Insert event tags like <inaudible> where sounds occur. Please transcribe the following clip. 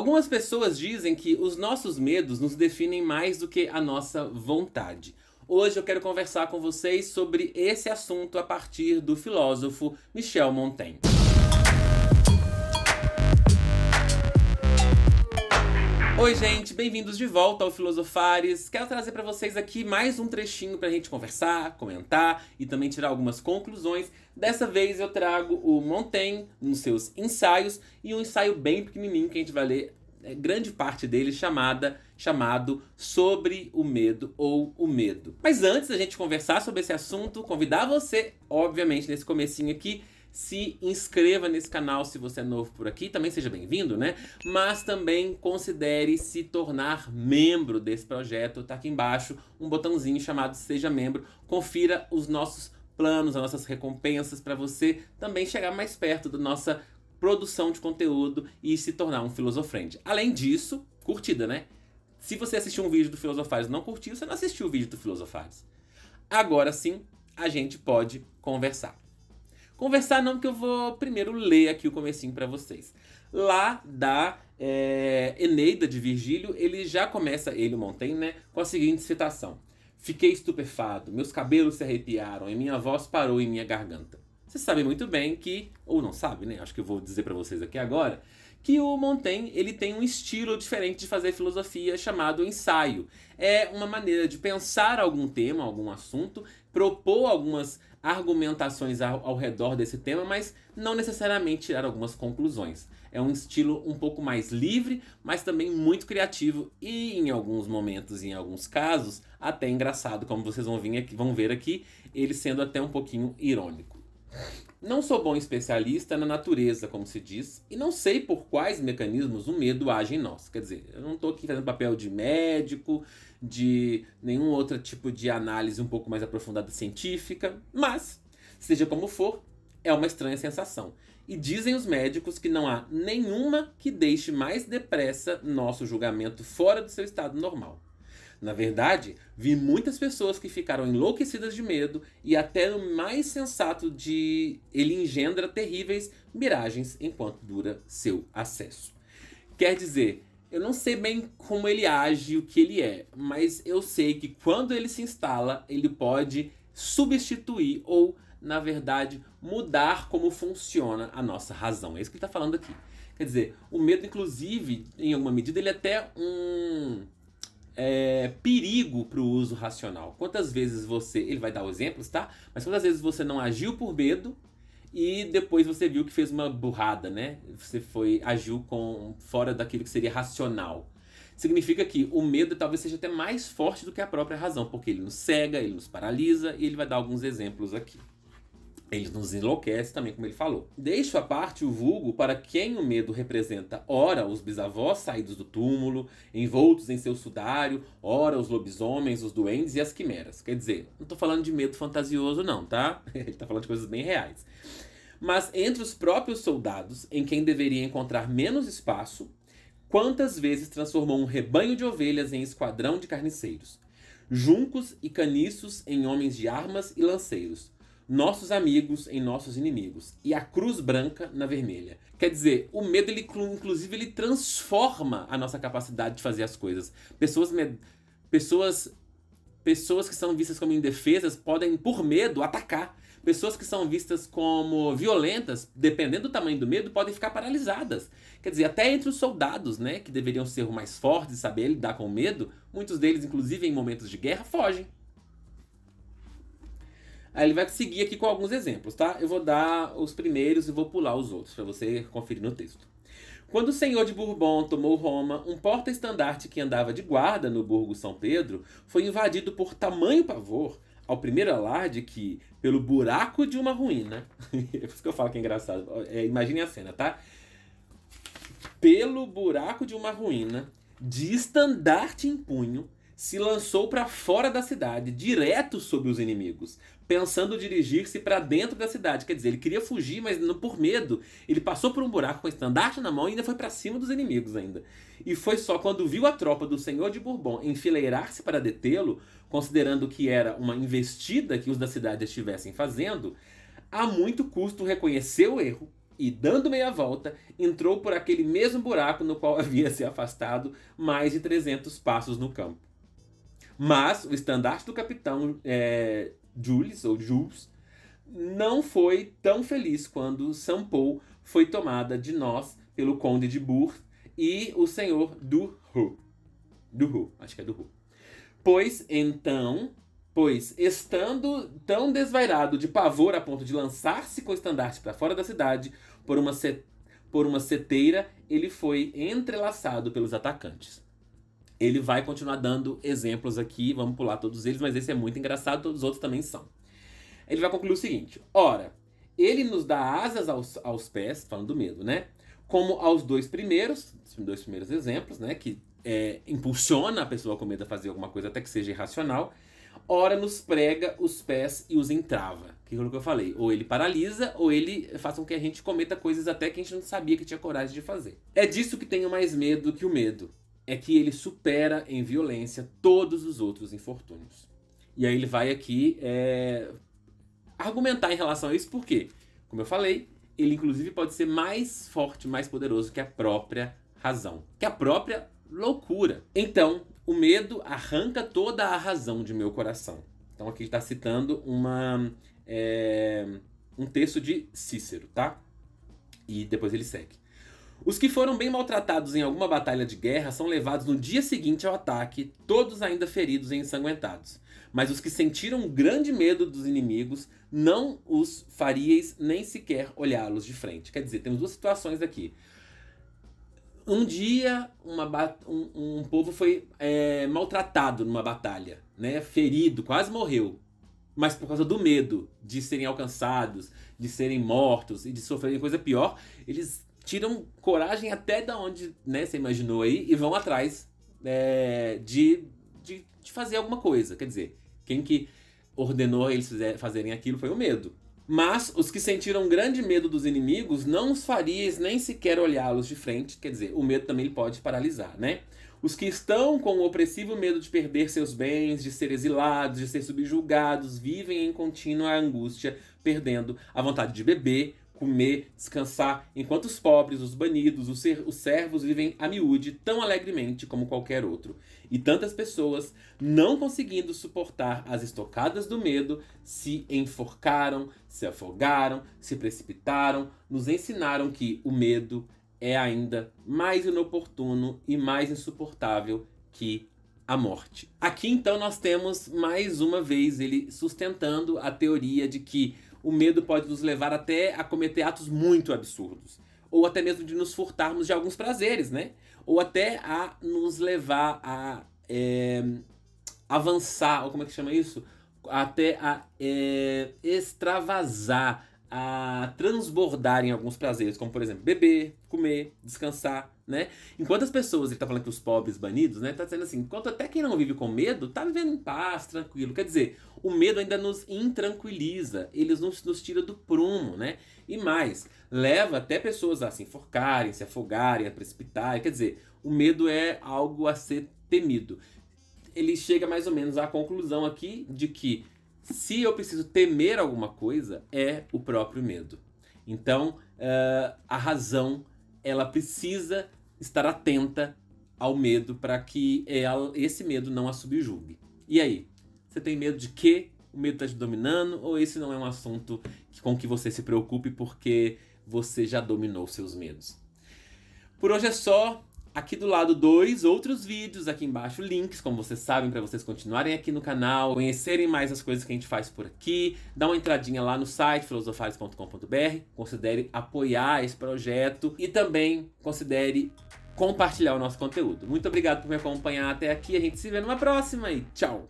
Algumas pessoas dizem que os nossos medos nos definem mais do que a nossa vontade. Hoje eu quero conversar com vocês sobre esse assunto a partir do filósofo Michel Montaigne. Oi, gente, bem-vindos de volta ao Filosofares. Quero trazer para vocês aqui mais um trechinho para a gente conversar, comentar e também tirar algumas conclusões. Dessa vez eu trago o Montaigne nos seus ensaios e um ensaio bem pequenininho que a gente vai ler é, grande parte dele chamada chamado sobre o medo ou o medo. Mas antes da gente conversar sobre esse assunto, convidar você, obviamente, nesse comecinho aqui se inscreva nesse canal se você é novo por aqui, também seja bem-vindo, né? Mas também considere se tornar membro desse projeto, tá aqui embaixo um botãozinho chamado Seja Membro. Confira os nossos planos, as nossas recompensas para você também chegar mais perto da nossa produção de conteúdo e se tornar um filosofrente. Além disso, curtida, né? Se você assistiu um vídeo do Filosofares e não curtiu, você não assistiu o vídeo do Filosofares. Agora sim, a gente pode conversar. Conversar não, porque eu vou primeiro ler aqui o comecinho para vocês. Lá da é, Eneida de Virgílio, ele já começa, ele, o né, com a seguinte citação. Fiquei estupefado, meus cabelos se arrepiaram e minha voz parou em minha garganta. Vocês sabem muito bem que, ou não sabe, né? Acho que eu vou dizer para vocês aqui agora, que o Montaigne ele tem um estilo diferente de fazer filosofia chamado ensaio. É uma maneira de pensar algum tema, algum assunto propor algumas argumentações ao, ao, redor desse tema, mas não necessariamente tirar algumas conclusões. É um estilo um pouco mais livre, mas também muito criativo e em alguns momentos, em alguns casos, até engraçado, como vocês vão, vir aqui, vão ver aqui, ele sendo até um pouquinho irônico. Não sou bom especialista na natureza, como se diz, e não sei por quais mecanismos o medo age em nós. Quer dizer, eu não estou aqui fazendo papel de médico, de nenhum outro tipo de análise um pouco mais aprofundada científica, mas, seja como for, é uma estranha sensação. E dizem os médicos que não há nenhuma que deixe mais depressa nosso julgamento fora do seu estado normal. Na verdade, vi muitas pessoas que ficaram enlouquecidas de medo e até o mais sensato de ele engendra terríveis miragens enquanto dura seu acesso. Quer dizer, eu não sei bem como ele age, o que ele é, mas eu sei que quando ele se instala, ele pode substituir ou, na verdade, mudar como funciona a nossa razão. É isso que ele está falando aqui. Quer dizer, o medo, inclusive, em alguma medida, ele é até um é, perigo para o uso racional. Quantas vezes você. Ele vai dar exemplos, tá? Mas quantas vezes você não agiu por medo e depois você viu que fez uma burrada, né? Você foi agiu com fora daquilo que seria racional. Significa que o medo talvez seja até mais forte do que a própria razão, porque ele nos cega, ele nos paralisa e ele vai dar alguns exemplos aqui. Eles nos enlouquece também, como ele falou. Deixo à parte o vulgo para quem o medo representa, ora os bisavós saídos do túmulo, envoltos em seu sudário, ora os lobisomens, os duendes e as quimeras. Quer dizer, não estou falando de medo fantasioso não, tá? <laughs> Ele está falando de coisas bem reais. Mas entre os próprios soldados, em quem deveria encontrar menos espaço, quantas vezes transformou um rebanho de ovelhas em esquadrão de carniceiros, juncos e caniços em homens de armas e lanceiros, nossos amigos em nossos inimigos e a cruz branca na vermelha. Quer dizer, o medo ele inclusive ele transforma a nossa capacidade de fazer as coisas. Pessoas pessoas pessoas que são vistas como indefesas podem por medo atacar. Pessoas que são vistas como violentas, dependendo do tamanho do medo, podem ficar paralisadas. Quer dizer, até entre os soldados, né, que deveriam ser mais fortes e saber lidar com o medo, muitos deles, inclusive em momentos de guerra, fogem. Aí ele vai seguir aqui com alguns exemplos, tá? Eu vou dar os primeiros e vou pular os outros para você conferir no texto. Quando o senhor de Bourbon tomou Roma, um porta-estandarte que andava de guarda no Burgo São Pedro foi invadido por tamanho pavor ao primeiro alarde que, pelo buraco de uma ruína, <laughs> é por isso que eu falo que é engraçado, é, imagine a cena, tá? Pelo buraco de uma ruína, de estandarte em punho, se lançou para fora da cidade, direto sobre os inimigos, pensando dirigir-se para dentro da cidade. Quer dizer, ele queria fugir, mas por medo, ele passou por um buraco com o estandarte na mão e ainda foi para cima dos inimigos ainda. E foi só quando viu a tropa do senhor de Bourbon enfileirar-se para detê-lo, considerando que era uma investida que os da cidade estivessem fazendo, a muito custo reconheceu o erro e, dando meia volta, entrou por aquele mesmo buraco no qual <laughs> havia se afastado mais de 300 passos no campo. Mas o estandarte do capitão é, Jules, ou Jules, não foi tão feliz quando Saint Paul foi tomada de nós pelo Conde de Bourg e o Senhor do Ru. Do Ru, acho que é do Ru. Pois então, pois estando tão desvairado de pavor a ponto de lançar-se com o estandarte para fora da cidade por uma, por uma seteira, ele foi entrelaçado pelos atacantes. Ele vai continuar dando exemplos aqui, vamos pular todos eles, mas esse é muito engraçado, todos os outros também são. Ele vai concluir o seguinte: ora, ele nos dá asas aos, aos pés, falando do medo, né? Como aos dois primeiros, dois primeiros exemplos, né? Que é, impulsiona a pessoa com medo a fazer alguma coisa até que seja irracional. Ora, nos prega os pés e os entrava. Que é o que eu falei. Ou ele paralisa, ou ele faz com que a gente cometa coisas até que a gente não sabia que tinha coragem de fazer. É disso que tenho mais medo que o medo é que ele supera em violência todos os outros infortúnios. E aí ele vai aqui é, argumentar em relação a isso, porque, como eu falei, ele inclusive pode ser mais forte, mais poderoso que a própria razão, que a própria loucura. Então, o medo arranca toda a razão de meu coração. Então aqui ele está citando uma, é, um texto de Cícero, tá? E depois ele segue. Os que foram bem maltratados em alguma batalha de guerra são levados no dia seguinte ao ataque, todos ainda feridos e ensanguentados. Mas os que sentiram grande medo dos inimigos, não os faríeis nem sequer olhá-los de frente. Quer dizer, temos duas situações aqui. Um dia, uma um, um povo foi é, maltratado numa batalha, né? ferido, quase morreu. Mas por causa do medo de serem alcançados, de serem mortos e de sofrerem coisa pior, eles tiram coragem até da onde né, você imaginou aí e vão atrás é, de, de, de, fazer alguma coisa. Quer dizer, quem que ordenou eles fazerem aquilo foi o medo. Mas os que sentiram grande medo dos inimigos não os farias nem sequer olhá-los de frente. Quer dizer, o medo também pode paralisar, né? Os que estão com o opressivo medo de perder seus bens, de ser exilados, de ser subjugados, vivem em contínua angústia, perdendo a vontade de beber, comer, descansar, enquanto os pobres, os banidos, os, ser, os servos vivem a miúde tão alegremente como qualquer outro. E tantas pessoas, não conseguindo suportar as estocadas do medo, se enforcaram, se afogaram, se precipitaram, nos ensinaram que o medo é ainda mais inoportuno e mais insuportável que a morte. Aqui então nós temos mais uma vez ele sustentando a teoria de que o medo pode nos levar até a cometer atos muito absurdos, ou até mesmo de nos furtarmos de alguns prazeres, né? Ou até a nos levar a é, avançar, ou como é que chama isso? Até a é, extravasar a transbordar em alguns prazeres, como por exemplo, beber, comer, descansar, né? Enquanto as pessoas, ele está falando que os pobres banidos, né, tá dizendo assim, enquanto até quem não vive com medo, tá vivendo em paz, tranquilo. Quer dizer, o medo ainda nos intranquiliza, eles nos, nos tira do prumo, né? E mais, leva até pessoas a se enforcarem, se afogarem, a precipitarem. Quer dizer, o medo é algo a ser temido. Ele chega mais ou menos à conclusão aqui de que se eu preciso temer alguma coisa, é o próprio medo. Então, uh, a razão ela precisa estar atenta ao medo para que ela, esse medo não a subjugue. E aí? Você tem medo de quê? O medo está te dominando? Ou esse não é um assunto com que você se preocupe porque você já dominou seus medos? Por hoje é só. Aqui do lado, dois outros vídeos, aqui embaixo, links, como vocês sabem, para vocês continuarem aqui no canal, conhecerem mais as coisas que a gente faz por aqui. Dá uma entradinha lá no site filosofares.com.br, considere apoiar esse projeto e também considere compartilhar o nosso conteúdo. Muito obrigado por me acompanhar até aqui, a gente se vê numa próxima e tchau!